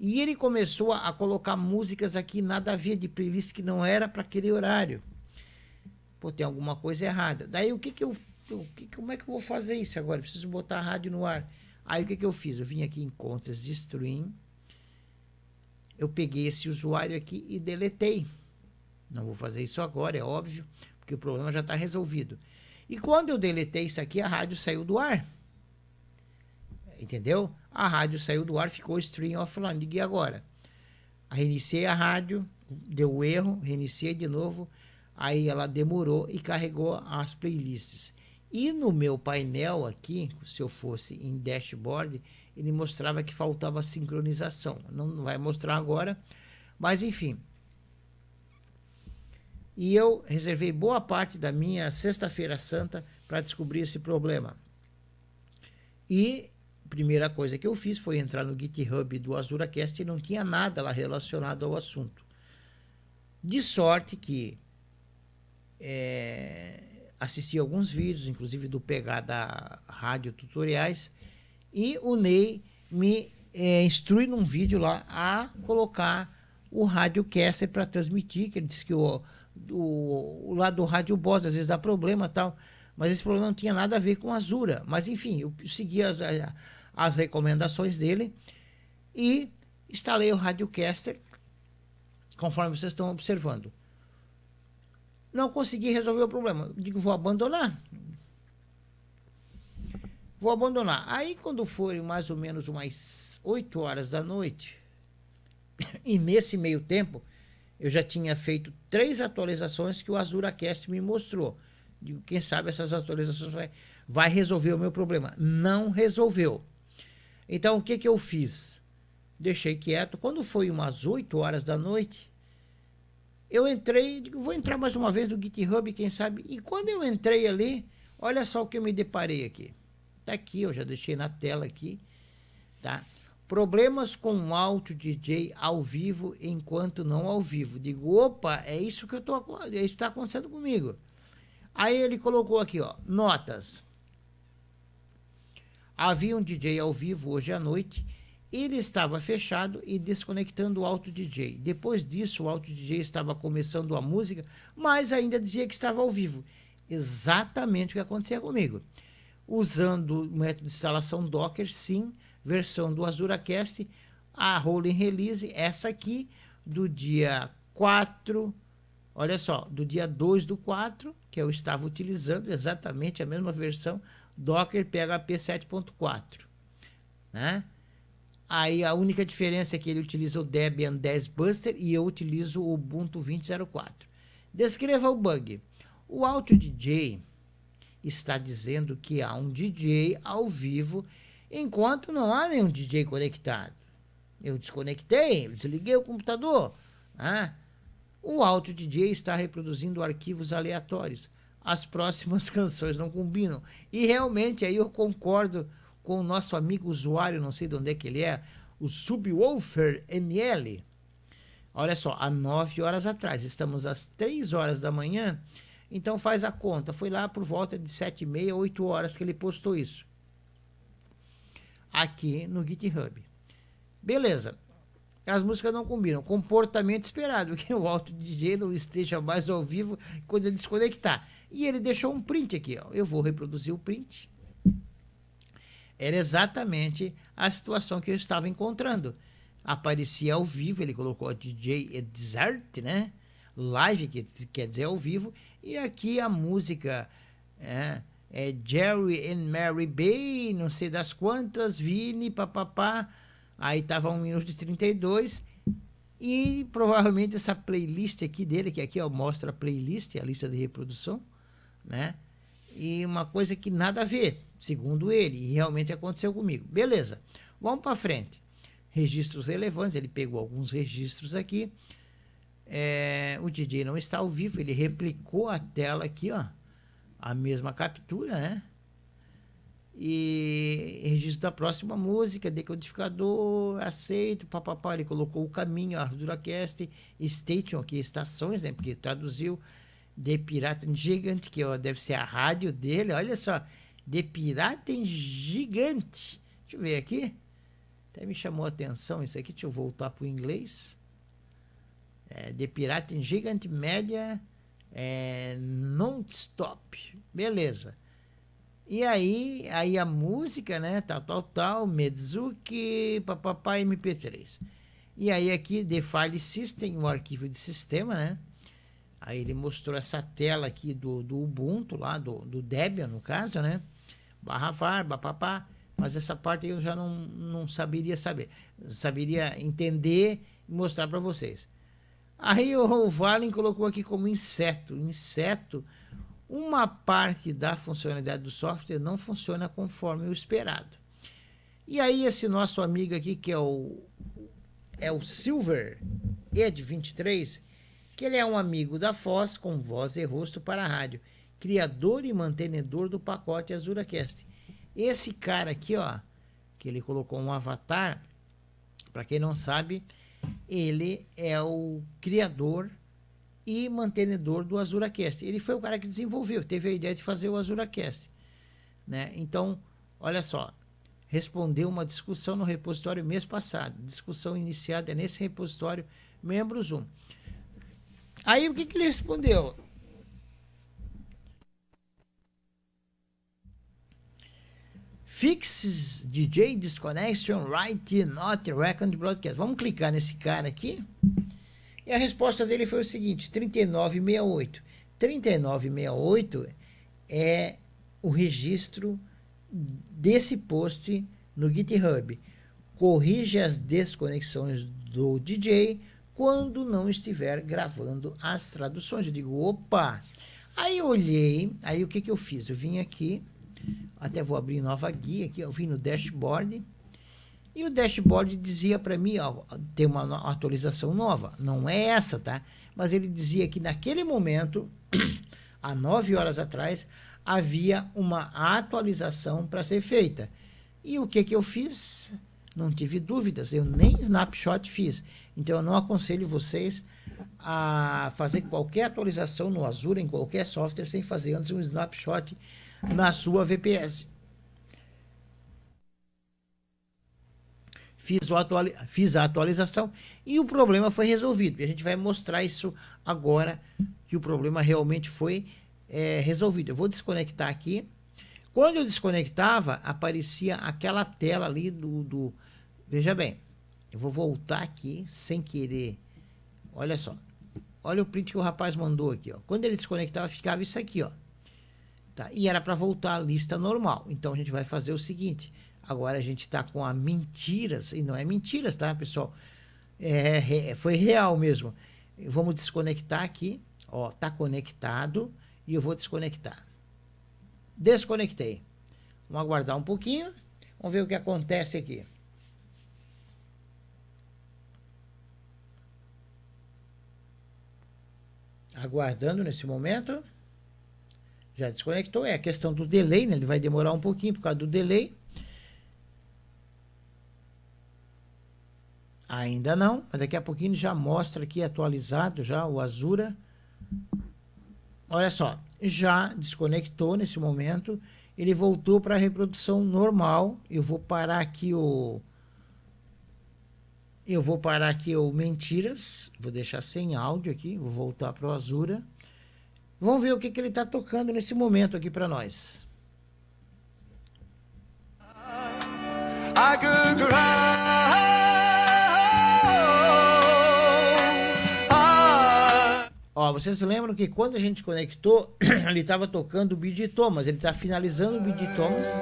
e ele começou a, a colocar músicas aqui, nada havia de playlist que não era para aquele horário. Pô, tem alguma coisa errada. Daí o que que eu, o que, como é que eu vou fazer isso agora? preciso botar a rádio no ar. Aí o que que eu fiz? Eu vim aqui em contas de stream. Eu peguei esse usuário aqui e deletei. Não vou fazer isso agora, é óbvio, porque o problema já está resolvido. E quando eu deletei isso aqui, a rádio saiu do ar. Entendeu? A rádio saiu do ar, ficou stream offline. Liguei agora. Reiniciei a rádio, deu erro, reiniciei de novo. Aí ela demorou e carregou as playlists. E no meu painel aqui, se eu fosse em dashboard, ele mostrava que faltava sincronização. Não vai mostrar agora, mas enfim. E eu reservei boa parte da minha Sexta-feira Santa para descobrir esse problema. E primeira coisa que eu fiz foi entrar no GitHub do AzuraCast e não tinha nada lá relacionado ao assunto. De sorte que é, assisti alguns vídeos, inclusive do Pegada Rádio Tutoriais, e o Ney me é, instrui num vídeo lá a colocar o rádio caster para transmitir, que ele disse que o, o, o lado do rádio Boss às vezes dá problema tal, mas esse problema não tinha nada a ver com Azura. Mas enfim, eu segui as, a, as recomendações dele e instalei o Radiocaster, conforme vocês estão observando. Não consegui resolver o problema. Digo, vou abandonar. Vou abandonar. Aí, quando foram mais ou menos umas 8 horas da noite, e nesse meio tempo, eu já tinha feito três atualizações que o AzuraCast me mostrou. Digo, quem sabe essas atualizações vai, vai resolver o meu problema. Não resolveu. Então, o que, que eu fiz? Deixei quieto. Quando foi umas 8 horas da noite, eu entrei, digo, vou entrar mais uma vez no GitHub, quem sabe. E quando eu entrei ali, olha só o que eu me deparei aqui. Tá aqui, eu já deixei na tela aqui, tá? Problemas com o áudio DJ ao vivo enquanto não ao vivo. Digo, opa, é isso que eu tô, é está acontecendo comigo. Aí ele colocou aqui, ó, notas. Havia um DJ ao vivo hoje à noite. Ele estava fechado e desconectando o alto DJ. Depois disso, o alto DJ estava começando a música, mas ainda dizia que estava ao vivo. Exatamente o que acontecia comigo. Usando o método de instalação Docker, sim, versão do AzuraCast, a rolling release, essa aqui, do dia 4, olha só, do dia 2 do 4 que eu estava utilizando exatamente a mesma versão Docker PHP 7.4. Né? Aí a única diferença é que ele utiliza o Debian 10 Buster e eu utilizo o Ubuntu 20.04. Descreva o bug. O Audio DJ está dizendo que há um DJ ao vivo, enquanto não há nenhum DJ conectado. Eu desconectei, eu desliguei o computador. Né? O alto DJ está reproduzindo arquivos aleatórios. As próximas canções não combinam. E realmente aí eu concordo com o nosso amigo usuário, não sei de onde é que ele é, o Subwoofer ML. Olha só, há 9 horas atrás, estamos às 3 horas da manhã, então faz a conta. Foi lá por volta de 7 e meia, 8 horas que ele postou isso. Aqui no GitHub. Beleza, as músicas não combinam. Comportamento esperado, que o alto DJ não esteja mais ao vivo quando ele desconectar. E ele deixou um print aqui, ó. Eu vou reproduzir o print. Era exatamente a situação que eu estava encontrando. Aparecia ao vivo, ele colocou DJ Desert, né? Live, que quer dizer ao vivo. E aqui a música é, é Jerry and Mary Bay, não sei das quantas, Vini, papapá. Pá, pá, Aí estava 1 minuto e 32. E provavelmente essa playlist aqui dele, que aqui ó, mostra a playlist, a lista de reprodução, né? E uma coisa que nada a ver, segundo ele, e realmente aconteceu comigo. Beleza, vamos para frente. Registros relevantes, ele pegou alguns registros aqui. É, o DJ não está ao vivo, ele replicou a tela aqui, ó. A mesma captura, né? e registro da próxima música, decodificador, aceito, papapá, ele colocou o caminho, a duracast Station, que estações, né? Porque traduziu The Pirata Gigante, que ó, deve ser a rádio dele, olha só, The Pirata Gigante. Deixa eu ver aqui. Até me chamou a atenção isso aqui, deixa eu voltar para o inglês. É, The Pirata Gigante Média é, Non-Stop. Beleza. E aí, aí a música, né? Tal, tal, tal, Mezuki, papapá, MP3. E aí aqui, The File System, o arquivo de sistema, né? Aí ele mostrou essa tela aqui do, do Ubuntu, lá, do, do Debian, no caso, né? Barra var, papapá. Mas essa parte eu já não, não saberia saber. Saberia entender e mostrar para vocês. Aí o Valen colocou aqui como inseto. Inseto uma parte da funcionalidade do software não funciona conforme o esperado. E aí esse nosso amigo aqui que é o é o Silver Ed 23, que ele é um amigo da Foz com voz e rosto para a rádio, criador e mantenedor do pacote AzuraCast. Esse cara aqui, ó, que ele colocou um avatar, para quem não sabe, ele é o criador e mantenedor do AzuraCast. Ele foi o cara que desenvolveu, teve a ideia de fazer o AzuraCast. Né? Então, olha só, respondeu uma discussão no repositório mês passado. Discussão iniciada é nesse repositório membros 1. Aí o que, que ele respondeu? Fixes DJ Disconnection Right Not Record Broadcast. Vamos clicar nesse cara aqui. E a resposta dele foi o seguinte: 3968. 3968 é o registro desse post no GitHub. Corrige as desconexões do DJ quando não estiver gravando as traduções. Eu digo, opa! Aí eu olhei, aí o que, que eu fiz? Eu vim aqui, até vou abrir nova guia aqui, eu vim no dashboard, e o dashboard dizia para mim, ó, tem uma atualização nova. Não é essa, tá? Mas ele dizia que naquele momento, há nove horas atrás, havia uma atualização para ser feita. E o que, que eu fiz? Não tive dúvidas, eu nem snapshot fiz. Então eu não aconselho vocês a fazer qualquer atualização no Azure, em qualquer software, sem fazer antes um snapshot na sua VPS. fiz, o atuali fiz a atualização e o problema foi resolvido. E a gente vai mostrar isso agora, que o problema realmente foi é, resolvido. Eu vou desconectar aqui. Quando eu desconectava, aparecia aquela tela ali do, do... Veja bem, eu vou voltar aqui sem querer. Olha só. Olha o print que o rapaz mandou aqui. Ó. Quando ele desconectava, ficava isso aqui. ó. Tá? E era para voltar à lista normal. Então, a gente vai fazer o seguinte Agora a gente está com a mentiras, e não é mentiras, tá, pessoal? É, foi real mesmo. Vamos desconectar aqui. Ó, tá conectado e eu vou desconectar. Desconectei. Vamos aguardar um pouquinho. Vamos ver o que acontece aqui. Aguardando nesse momento. Já desconectou. É a questão do delay, né? Ele vai demorar um pouquinho por causa do delay. Ainda não, mas daqui a pouquinho já mostra aqui atualizado já o Azura. Olha só, já desconectou nesse momento, ele voltou para a reprodução normal. Eu vou parar aqui o eu vou parar aqui o Mentiras, vou deixar sem áudio aqui, vou voltar para o Azura. Vamos ver o que, que ele está tocando nesse momento aqui para nós. I could cry. Ó, vocês lembram que quando a gente conectou, ele estava tocando o Bid Thomas. Ele está finalizando o Bid Thomas.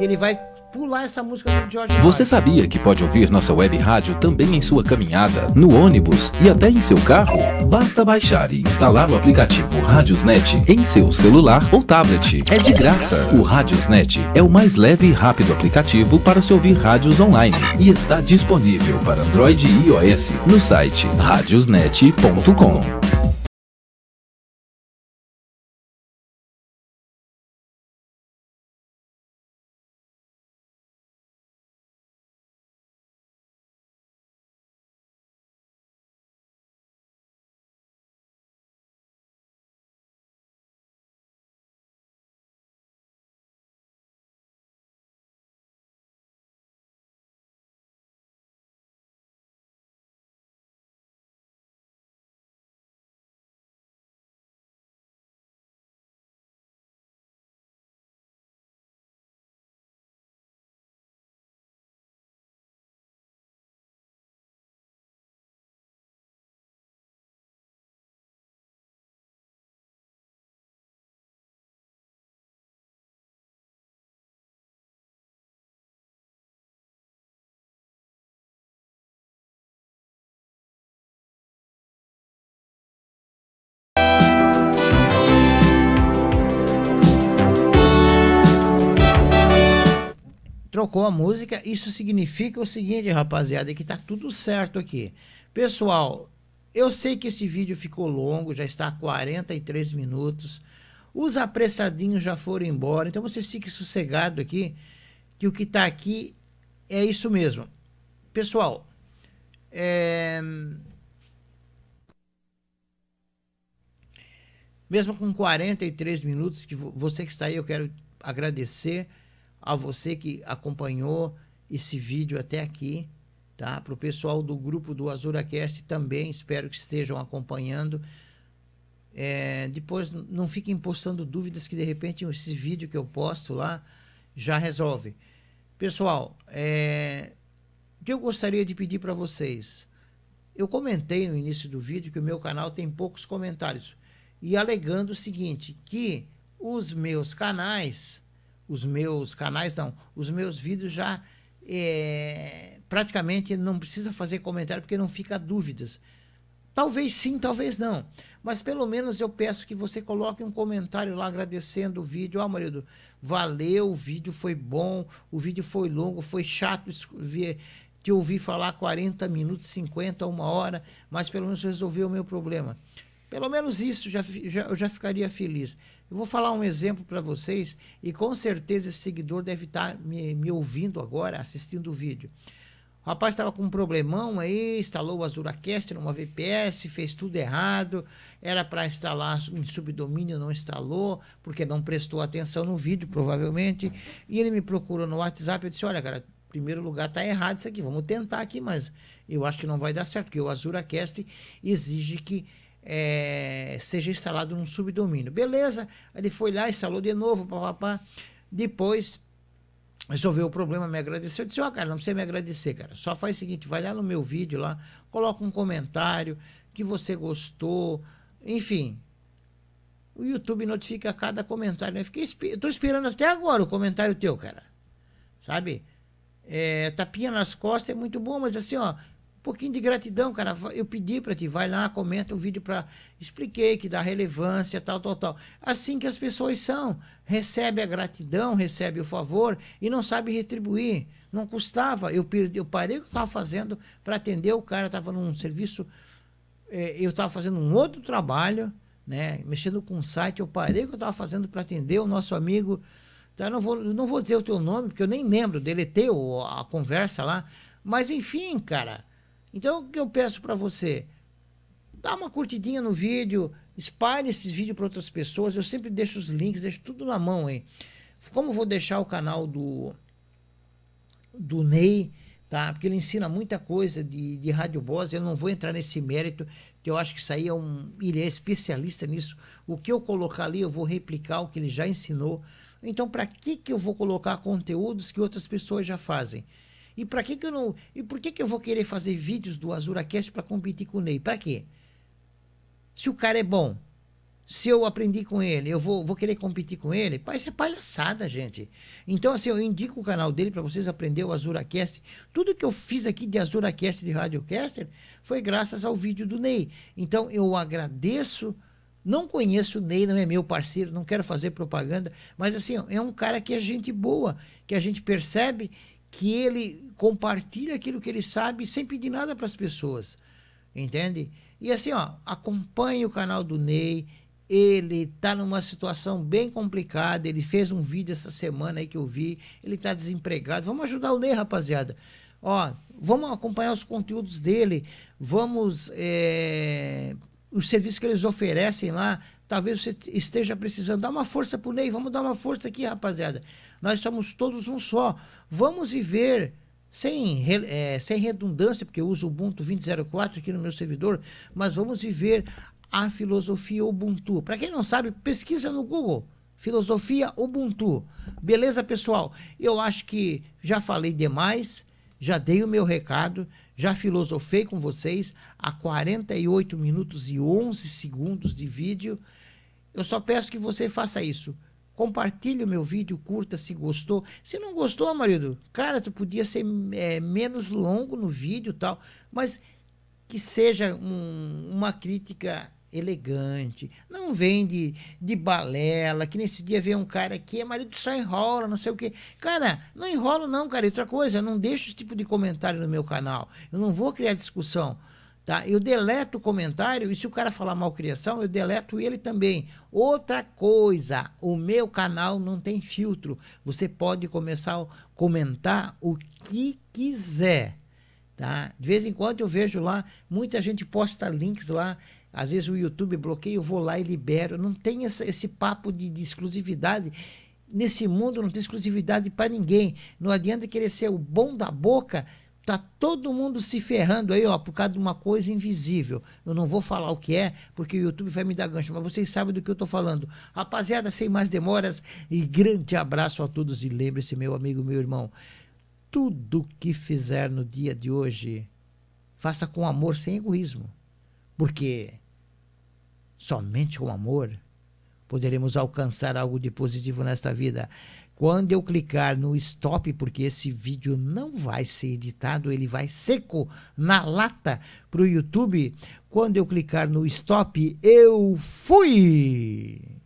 E ele vai pular essa música do George Você sabia que pode ouvir nossa web rádio também em sua caminhada, no ônibus e até em seu carro? Basta baixar e instalar o aplicativo Radiosnet em seu celular ou tablet. É de graça. O Radiosnet é o mais leve e rápido aplicativo para se ouvir rádios online e está disponível para Android e iOS no site radiosnet.com. trocou a música. Isso significa o seguinte, rapaziada, que tá tudo certo aqui. Pessoal, eu sei que esse vídeo ficou longo, já está 43 minutos. Os apressadinhos já foram embora, então vocês fiquem sossegados aqui, que o que está aqui é isso mesmo. Pessoal, é... mesmo com 43 minutos, que você que está aí, eu quero agradecer a você que acompanhou esse vídeo até aqui, tá? Para o pessoal do grupo do AzuraCast também, espero que estejam acompanhando. É, depois não fiquem postando dúvidas que de repente esse vídeo que eu posto lá já resolve. Pessoal, é, o que eu gostaria de pedir para vocês? Eu comentei no início do vídeo que o meu canal tem poucos comentários e alegando o seguinte, que os meus canais os meus canais, não, os meus vídeos já é, praticamente não precisa fazer comentário porque não fica dúvidas. Talvez sim, talvez não. Mas pelo menos eu peço que você coloque um comentário lá agradecendo o vídeo. Ah, marido, valeu, o vídeo foi bom, o vídeo foi longo, foi chato ver, te ouvir falar 40 minutos, 50, uma hora, mas pelo menos resolveu o meu problema. Pelo menos isso já, já, eu já ficaria feliz. Eu vou falar um exemplo para vocês e com certeza esse seguidor deve estar tá me, me ouvindo agora, assistindo o vídeo. O rapaz estava com um problemão aí, instalou o AzuraCast numa VPS, fez tudo errado, era para instalar um subdomínio, não instalou, porque não prestou atenção no vídeo, provavelmente. E ele me procurou no WhatsApp, eu disse, olha, cara, em primeiro lugar está errado isso aqui, vamos tentar aqui, mas eu acho que não vai dar certo, porque o AzuraCast exige que é, seja instalado num subdomínio. Beleza, ele foi lá, instalou de novo, papapá. Depois resolveu o problema, me agradeceu. Eu disse: Ó, oh, cara, não precisa me agradecer, cara. Só faz o seguinte: vai lá no meu vídeo lá, coloca um comentário que você gostou, enfim. O YouTube notifica cada comentário. Eu fiquei, estou esperando até agora o comentário teu, cara. Sabe? É, tapinha nas costas é muito bom, mas assim, ó, pouquinho de gratidão, cara. Eu pedi para ti, vai lá, comenta o vídeo para expliquei que dá relevância, tal, tal, tal. Assim que as pessoas são, recebe a gratidão, recebe o favor e não sabe retribuir. Não custava, eu perdi, eu parei o que eu estava fazendo para atender o cara, estava num serviço, é, eu estava fazendo um outro trabalho, né, mexendo com um site, eu parei o que eu estava fazendo para atender o nosso amigo. Tá, não vou, não vou dizer o teu nome, porque eu nem lembro, deletei a conversa lá. Mas enfim, cara, então, o que eu peço para você? Dá uma curtidinha no vídeo, espalhe esses vídeos para outras pessoas. Eu sempre deixo os links, deixo tudo na mão aí. Como vou deixar o canal do, do Ney, tá? Porque ele ensina muita coisa de, de rádio voz. Eu não vou entrar nesse mérito, que eu acho que isso aí é um. Ele é especialista nisso. O que eu colocar ali, eu vou replicar o que ele já ensinou. Então, para que, que eu vou colocar conteúdos que outras pessoas já fazem? E para que, que eu não. E por que, que eu vou querer fazer vídeos do AzuraCast para competir com o Ney? Para quê? Se o cara é bom, se eu aprendi com ele, eu vou, vou querer competir com ele? Pai, isso é palhaçada, gente. Então, assim, eu indico o canal dele para vocês aprender o AzuraCast. Tudo que eu fiz aqui de AzuraCast de RadioCaster foi graças ao vídeo do Ney. Então, eu agradeço. Não conheço o Ney, não é meu parceiro, não quero fazer propaganda, mas assim, é um cara que é gente boa, que a gente percebe que ele compartilha aquilo que ele sabe sem pedir nada para as pessoas. Entende? E assim, ó, acompanhe o canal do Ney. Ele está numa situação bem complicada. Ele fez um vídeo essa semana aí que eu vi. Ele está desempregado. Vamos ajudar o Ney, rapaziada. Ó, vamos acompanhar os conteúdos dele. Vamos. É, os serviços que eles oferecem lá. Talvez você esteja precisando. Dá uma força pro Ney. Vamos dar uma força aqui, rapaziada. Nós somos todos um só. Vamos viver sem, é, sem redundância, porque eu uso o Ubuntu 20.04 aqui no meu servidor, mas vamos viver a filosofia Ubuntu. Para quem não sabe, pesquisa no Google. Filosofia Ubuntu. Beleza, pessoal? Eu acho que já falei demais, já dei o meu recado já filosofei com vocês há 48 minutos e 11 segundos de vídeo. Eu só peço que você faça isso. Compartilhe o meu vídeo, curta se gostou. Se não gostou, marido, cara, tu podia ser é, menos longo no vídeo tal, mas que seja um, uma crítica elegante. Não vem de, de balela, que nesse dia vê um cara aqui, é marido só enrola, não sei o quê. Cara, não enrola não, cara. Outra coisa, eu não deixo esse tipo de comentário no meu canal. Eu não vou criar discussão. Tá? Eu deleto o comentário e se o cara falar mal criação eu deleto ele também. Outra coisa, o meu canal não tem filtro. Você pode começar a comentar o que quiser. Tá? De vez em quando eu vejo lá, muita gente posta links lá. Às vezes o YouTube bloqueia, eu vou lá e libero. Não tem essa, esse papo de, de exclusividade nesse mundo não tem exclusividade para ninguém. Não adianta querer ser o bom da boca Tá todo mundo se ferrando aí, ó, por causa de uma coisa invisível. Eu não vou falar o que é, porque o YouTube vai me dar gancho, mas vocês sabem do que eu tô falando. Rapaziada, sem mais demoras, e grande abraço a todos. E lembre-se, meu amigo, meu irmão, tudo que fizer no dia de hoje, faça com amor, sem egoísmo. Porque somente com amor poderemos alcançar algo de positivo nesta vida. Quando eu clicar no stop, porque esse vídeo não vai ser editado, ele vai seco na lata para o YouTube. Quando eu clicar no stop, eu fui!